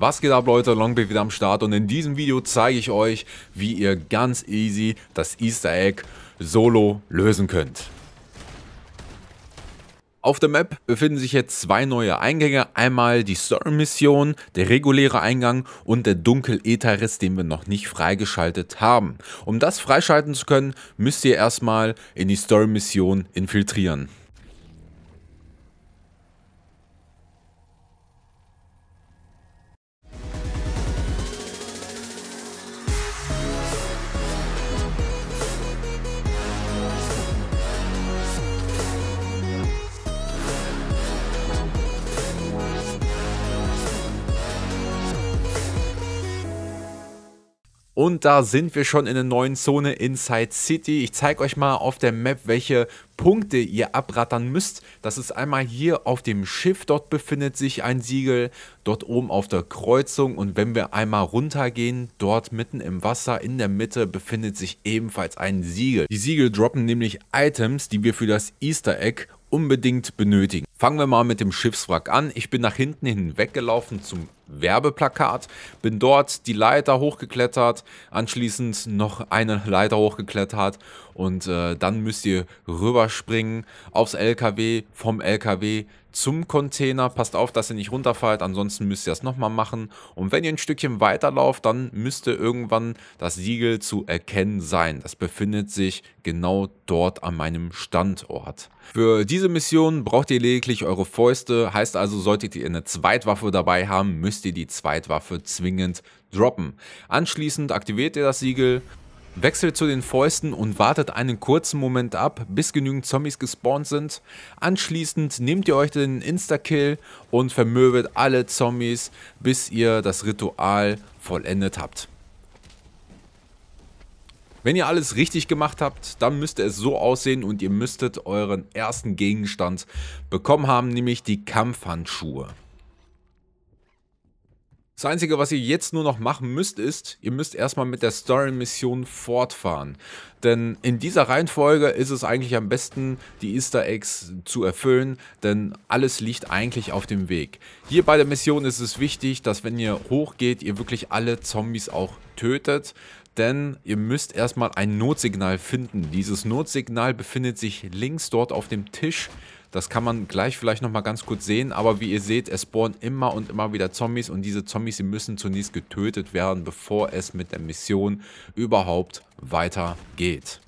Was geht ab Leute, Longbeard wieder am Start und in diesem Video zeige ich euch, wie ihr ganz easy das Easter Egg solo lösen könnt. Auf der Map befinden sich jetzt zwei neue Eingänge, einmal die Story-Mission, der reguläre Eingang und der Dunkel-Eteris, den wir noch nicht freigeschaltet haben. Um das freischalten zu können, müsst ihr erstmal in die Story-Mission infiltrieren. Und da sind wir schon in der neuen Zone Inside City. Ich zeige euch mal auf der Map, welche Punkte ihr abrattern müsst. Das ist einmal hier auf dem Schiff, dort befindet sich ein Siegel, dort oben auf der Kreuzung und wenn wir einmal runtergehen, dort mitten im Wasser in der Mitte befindet sich ebenfalls ein Siegel. Die Siegel droppen nämlich Items, die wir für das Easter Egg unbedingt benötigen. Fangen wir mal mit dem Schiffswrack an. Ich bin nach hinten hin weggelaufen zum Werbeplakat. Bin dort die Leiter hochgeklettert, anschließend noch eine Leiter hochgeklettert und äh, dann müsst ihr rüberspringen aufs LKW, vom LKW zum Container. Passt auf, dass ihr nicht runterfallt, ansonsten müsst ihr das nochmal machen. Und wenn ihr ein Stückchen weiterlauft, dann müsste irgendwann das Siegel zu erkennen sein. Das befindet sich genau dort an meinem Standort. Für diese Mission braucht ihr lediglich eure Fäuste, heißt also, solltet ihr eine Zweitwaffe dabei haben, müsst ihr die Zweitwaffe zwingend droppen. Anschließend aktiviert ihr das Siegel wechselt zu den Fäusten und wartet einen kurzen Moment ab, bis genügend Zombies gespawnt sind. Anschließend nehmt ihr euch den Insta-Kill und vermöbelt alle Zombies, bis ihr das Ritual vollendet habt. Wenn ihr alles richtig gemacht habt, dann müsste es so aussehen und ihr müsstet euren ersten Gegenstand bekommen haben, nämlich die Kampfhandschuhe. Das Einzige, was ihr jetzt nur noch machen müsst, ist, ihr müsst erstmal mit der Story-Mission fortfahren. Denn in dieser Reihenfolge ist es eigentlich am besten, die Easter Eggs zu erfüllen, denn alles liegt eigentlich auf dem Weg. Hier bei der Mission ist es wichtig, dass wenn ihr hochgeht, ihr wirklich alle Zombies auch tötet denn ihr müsst erstmal ein Notsignal finden. Dieses Notsignal befindet sich links dort auf dem Tisch. Das kann man gleich vielleicht nochmal ganz kurz sehen, aber wie ihr seht, es spawnen immer und immer wieder Zombies und diese Zombies, sie müssen zunächst getötet werden, bevor es mit der Mission überhaupt weitergeht.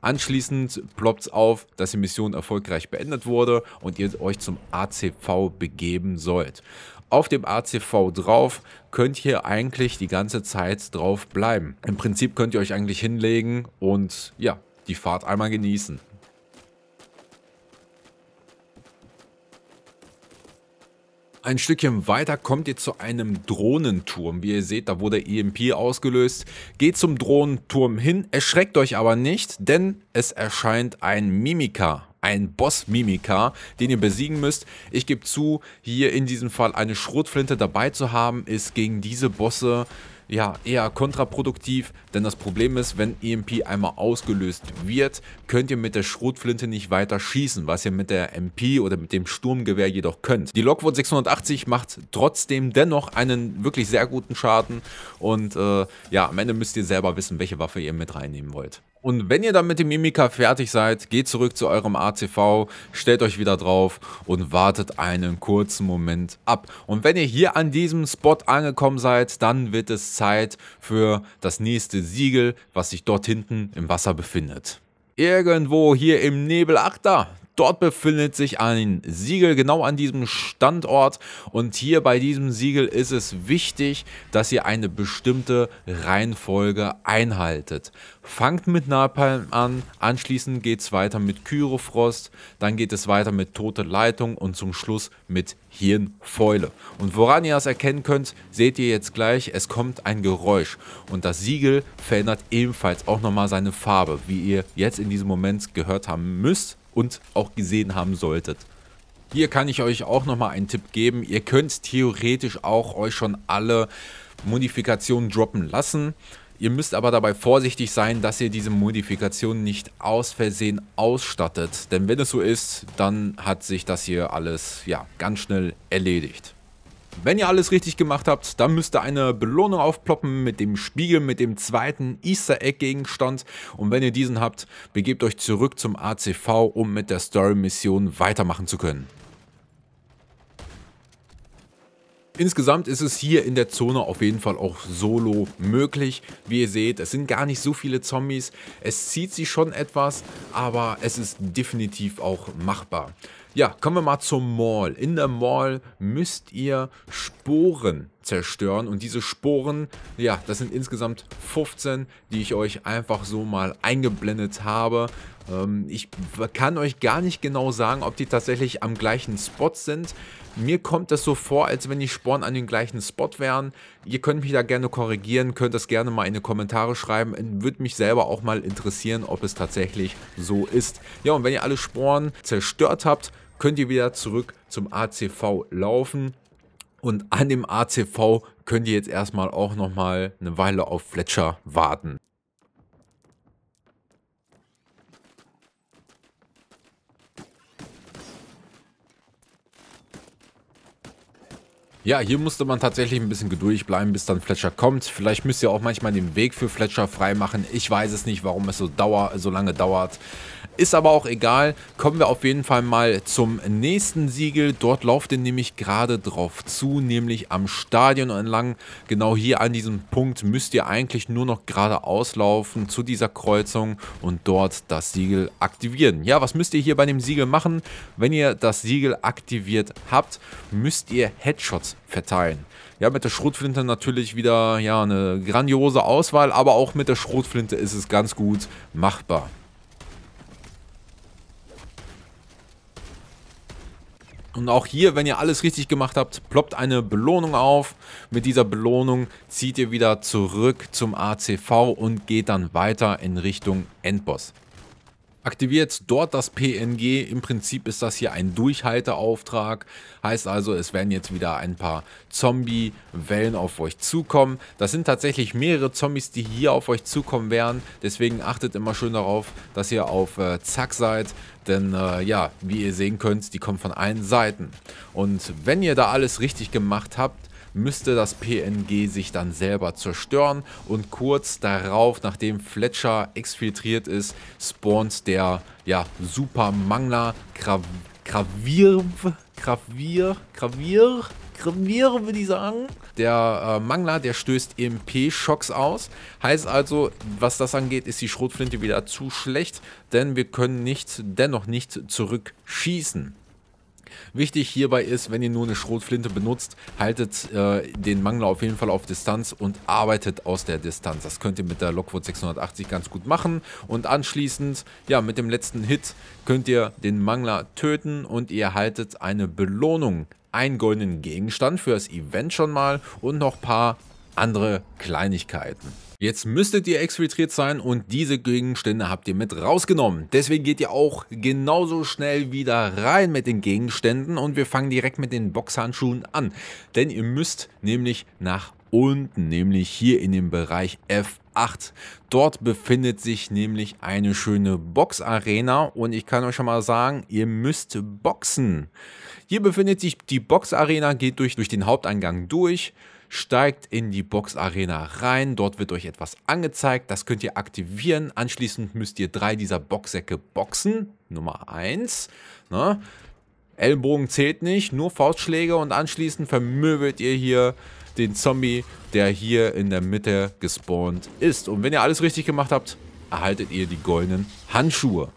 Anschließend ploppt es auf, dass die Mission erfolgreich beendet wurde und ihr euch zum ACV begeben sollt. Auf dem ACV drauf könnt ihr eigentlich die ganze Zeit drauf bleiben. Im Prinzip könnt ihr euch eigentlich hinlegen und ja, die Fahrt einmal genießen. Ein Stückchen weiter kommt ihr zu einem Drohnenturm. Wie ihr seht, da wurde EMP ausgelöst. Geht zum Drohnenturm hin, erschreckt euch aber nicht, denn es erscheint ein Mimika ein Boss-Mimika, den ihr besiegen müsst. Ich gebe zu, hier in diesem Fall eine Schrotflinte dabei zu haben, ist gegen diese Bosse ja eher kontraproduktiv, denn das Problem ist, wenn EMP einmal ausgelöst wird, könnt ihr mit der Schrotflinte nicht weiter schießen, was ihr mit der MP oder mit dem Sturmgewehr jedoch könnt. Die Lockwood 680 macht trotzdem dennoch einen wirklich sehr guten Schaden und äh, ja, am Ende müsst ihr selber wissen, welche Waffe ihr mit reinnehmen wollt. Und wenn ihr dann mit dem Mimika fertig seid, geht zurück zu eurem ACV, stellt euch wieder drauf und wartet einen kurzen Moment ab. Und wenn ihr hier an diesem Spot angekommen seid, dann wird es Zeit für das nächste Siegel, was sich dort hinten im Wasser befindet. Irgendwo hier im Nebel, ach da, Dort befindet sich ein Siegel genau an diesem Standort und hier bei diesem Siegel ist es wichtig, dass ihr eine bestimmte Reihenfolge einhaltet. Fangt mit Napalm an, anschließend geht es weiter mit Kyrofrost, dann geht es weiter mit Tote Leitung und zum Schluss mit Hirnfäule. Und woran ihr das erkennen könnt, seht ihr jetzt gleich, es kommt ein Geräusch und das Siegel verändert ebenfalls auch nochmal seine Farbe, wie ihr jetzt in diesem Moment gehört haben müsst und auch gesehen haben solltet. Hier kann ich euch auch nochmal einen Tipp geben. Ihr könnt theoretisch auch euch schon alle Modifikationen droppen lassen. Ihr müsst aber dabei vorsichtig sein, dass ihr diese Modifikationen nicht aus Versehen ausstattet. Denn wenn es so ist, dann hat sich das hier alles ja, ganz schnell erledigt. Wenn ihr alles richtig gemacht habt, dann müsste eine Belohnung aufploppen mit dem Spiegel, mit dem zweiten Easter Egg Gegenstand. Und wenn ihr diesen habt, begebt euch zurück zum ACV, um mit der Story Mission weitermachen zu können. Insgesamt ist es hier in der Zone auf jeden Fall auch solo möglich. Wie ihr seht, es sind gar nicht so viele Zombies. Es zieht sich schon etwas, aber es ist definitiv auch machbar. Ja, kommen wir mal zum Mall. In der Mall müsst ihr Sporen zerstören und diese Sporen, ja, das sind insgesamt 15, die ich euch einfach so mal eingeblendet habe. Ähm, ich kann euch gar nicht genau sagen, ob die tatsächlich am gleichen Spot sind. Mir kommt das so vor, als wenn die Sporen an dem gleichen Spot wären. Ihr könnt mich da gerne korrigieren, könnt das gerne mal in die Kommentare schreiben. Würde mich selber auch mal interessieren, ob es tatsächlich so ist. Ja, und wenn ihr alle Sporen zerstört habt, könnt ihr wieder zurück zum ACV laufen. Und an dem ACV könnt ihr jetzt erstmal auch nochmal eine Weile auf Fletcher warten. Ja, hier musste man tatsächlich ein bisschen geduldig bleiben, bis dann Fletcher kommt. Vielleicht müsst ihr auch manchmal den Weg für Fletcher freimachen. Ich weiß es nicht, warum es so, dauer, so lange dauert. Ist aber auch egal. Kommen wir auf jeden Fall mal zum nächsten Siegel. Dort lauft ihr nämlich gerade drauf zu, nämlich am Stadion entlang. Genau hier an diesem Punkt müsst ihr eigentlich nur noch geradeaus laufen zu dieser Kreuzung und dort das Siegel aktivieren. Ja, was müsst ihr hier bei dem Siegel machen? Wenn ihr das Siegel aktiviert habt, müsst ihr Headshots verteilen. Ja, mit der Schrotflinte natürlich wieder ja, eine grandiose Auswahl, aber auch mit der Schrotflinte ist es ganz gut machbar. Und auch hier, wenn ihr alles richtig gemacht habt, ploppt eine Belohnung auf. Mit dieser Belohnung zieht ihr wieder zurück zum ACV und geht dann weiter in Richtung Endboss. Aktiviert dort das PNG. Im Prinzip ist das hier ein Durchhalteauftrag. Heißt also, es werden jetzt wieder ein paar Zombie-Wellen auf euch zukommen. Das sind tatsächlich mehrere Zombies, die hier auf euch zukommen werden. Deswegen achtet immer schön darauf, dass ihr auf äh, Zack seid. Denn äh, ja, wie ihr sehen könnt, die kommen von allen Seiten. Und wenn ihr da alles richtig gemacht habt, müsste das PNG sich dann selber zerstören und kurz darauf, nachdem Fletcher exfiltriert ist, spawnt der ja, Super Mangler Krav Kravir, Kravir, Kravir, Kravir, würde ich sagen. Der äh, Mangler, der stößt EMP-Schocks aus. Heißt also, was das angeht, ist die Schrotflinte wieder zu schlecht, denn wir können nicht, dennoch nicht zurückschießen. Wichtig hierbei ist, wenn ihr nur eine Schrotflinte benutzt, haltet äh, den Mangler auf jeden Fall auf Distanz und arbeitet aus der Distanz. Das könnt ihr mit der Lockwood 680 ganz gut machen. Und anschließend, ja, mit dem letzten Hit könnt ihr den Mangler töten und ihr erhaltet eine Belohnung. Einen goldenen Gegenstand für das Event schon mal und noch paar andere Kleinigkeiten. Jetzt müsstet ihr exfiltriert sein und diese Gegenstände habt ihr mit rausgenommen. Deswegen geht ihr auch genauso schnell wieder rein mit den Gegenständen und wir fangen direkt mit den Boxhandschuhen an. Denn ihr müsst nämlich nach unten, nämlich hier in dem Bereich F8. Dort befindet sich nämlich eine schöne Boxarena und ich kann euch schon mal sagen, ihr müsst boxen. Hier befindet sich die Boxarena, geht durch, durch den Haupteingang durch, steigt in die Boxarena rein, dort wird euch etwas angezeigt, das könnt ihr aktivieren, anschließend müsst ihr drei dieser Boxsäcke boxen, Nummer 1, ne? Ellbogen zählt nicht, nur Faustschläge und anschließend vermöbelt ihr hier den Zombie, der hier in der Mitte gespawnt ist. Und wenn ihr alles richtig gemacht habt, erhaltet ihr die goldenen Handschuhe.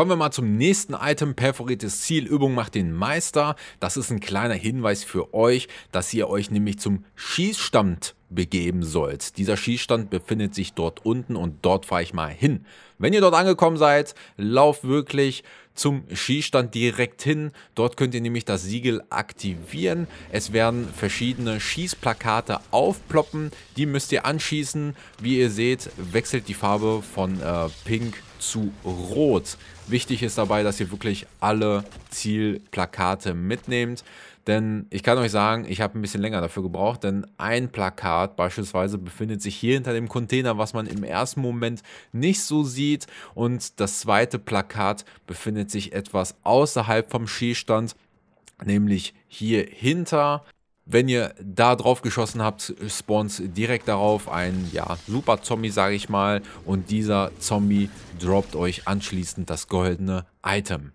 Kommen wir mal zum nächsten Item. Perforiertes Ziel. Übung macht den Meister. Das ist ein kleiner Hinweis für euch, dass ihr euch nämlich zum Schießstand begeben sollt. Dieser Schießstand befindet sich dort unten und dort fahre ich mal hin. Wenn ihr dort angekommen seid, lauft wirklich zum Schießstand direkt hin. Dort könnt ihr nämlich das Siegel aktivieren. Es werden verschiedene Schießplakate aufploppen. Die müsst ihr anschießen. Wie ihr seht, wechselt die Farbe von äh, Pink zu Rot. Wichtig ist dabei, dass ihr wirklich alle Zielplakate mitnehmt. Denn ich kann euch sagen, ich habe ein bisschen länger dafür gebraucht, denn ein Plakat beispielsweise befindet sich hier hinter dem Container, was man im ersten Moment nicht so sieht. Und das zweite Plakat befindet sich etwas außerhalb vom Skistand, nämlich hier hinter. Wenn ihr da drauf geschossen habt, spawnt direkt darauf ein ja, super Zombie, sage ich mal. Und dieser Zombie droppt euch anschließend das goldene Item.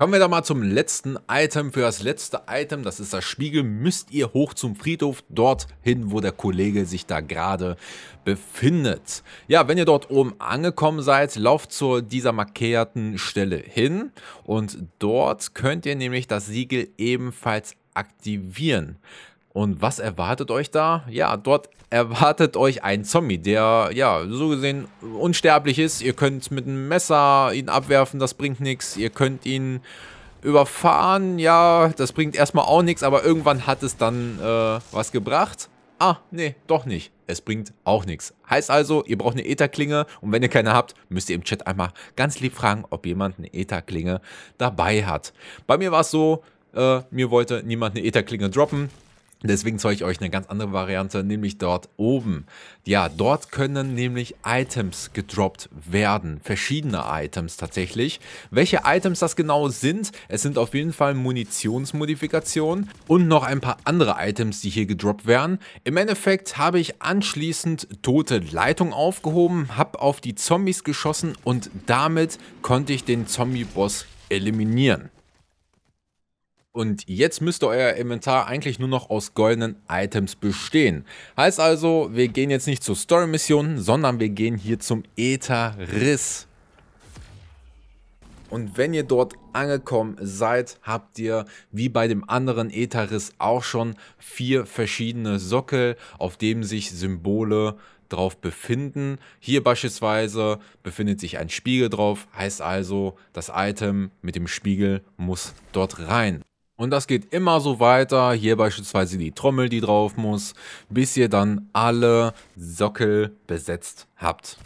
Kommen wir doch mal zum letzten Item. Für das letzte Item, das ist das Spiegel, müsst ihr hoch zum Friedhof, dorthin, wo der Kollege sich da gerade befindet. Ja, wenn ihr dort oben angekommen seid, lauft zu dieser markierten Stelle hin und dort könnt ihr nämlich das Siegel ebenfalls aktivieren. Und was erwartet euch da? Ja, dort erwartet euch ein Zombie, der, ja, so gesehen unsterblich ist. Ihr könnt mit einem Messer ihn abwerfen, das bringt nichts. Ihr könnt ihn überfahren, ja, das bringt erstmal auch nichts, aber irgendwann hat es dann äh, was gebracht. Ah, nee, doch nicht. Es bringt auch nichts. Heißt also, ihr braucht eine Ätherklinge und wenn ihr keine habt, müsst ihr im Chat einmal ganz lieb fragen, ob jemand eine Ätherklinge dabei hat. Bei mir war es so, äh, mir wollte niemand eine Ätherklinge droppen. Deswegen zeige ich euch eine ganz andere Variante, nämlich dort oben. Ja, dort können nämlich Items gedroppt werden. Verschiedene Items tatsächlich. Welche Items das genau sind, es sind auf jeden Fall Munitionsmodifikationen und noch ein paar andere Items, die hier gedroppt werden. Im Endeffekt habe ich anschließend tote Leitung aufgehoben, habe auf die Zombies geschossen und damit konnte ich den Zombie-Boss eliminieren. Und jetzt müsste euer Inventar eigentlich nur noch aus goldenen Items bestehen. Heißt also, wir gehen jetzt nicht zur Story-Mission, sondern wir gehen hier zum Äther-Riss. Und wenn ihr dort angekommen seid, habt ihr wie bei dem anderen Ether-Riss auch schon vier verschiedene Sockel, auf denen sich Symbole drauf befinden. Hier beispielsweise befindet sich ein Spiegel drauf, heißt also, das Item mit dem Spiegel muss dort rein. Und das geht immer so weiter, hier beispielsweise die Trommel, die drauf muss, bis ihr dann alle Sockel besetzt habt.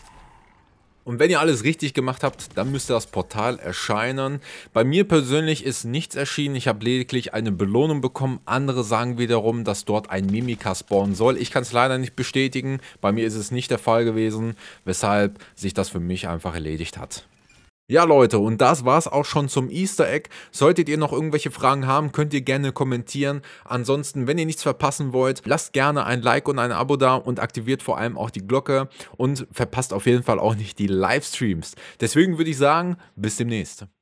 Und wenn ihr alles richtig gemacht habt, dann müsste das Portal erscheinen. Bei mir persönlich ist nichts erschienen. Ich habe lediglich eine Belohnung bekommen. Andere sagen wiederum, dass dort ein Mimika spawnen soll. Ich kann es leider nicht bestätigen. Bei mir ist es nicht der Fall gewesen, weshalb sich das für mich einfach erledigt hat. Ja, Leute, und das war's auch schon zum Easter Egg. Solltet ihr noch irgendwelche Fragen haben, könnt ihr gerne kommentieren. Ansonsten, wenn ihr nichts verpassen wollt, lasst gerne ein Like und ein Abo da und aktiviert vor allem auch die Glocke und verpasst auf jeden Fall auch nicht die Livestreams. Deswegen würde ich sagen, bis demnächst.